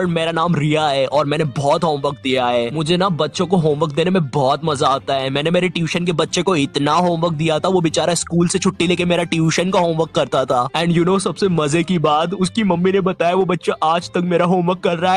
मेरा नाम रिया है और मैंने बहुत होमवर्क दिया है मुझे ना बच्चों को होमवर्क देने में बहुत मजा आता है मैंने मेरे ट्यूशन के बच्चे को इतना होमवर्क दिया था वो बेचारा स्कूल से छुट्टी लेके मेरा ट्यूशन का होमवर्क करता था एंड यू नो सबसे मजे की बात उसकी मम्मी ने बताया वो बच्चा आज तक मेरा होमवर्क कर रहा है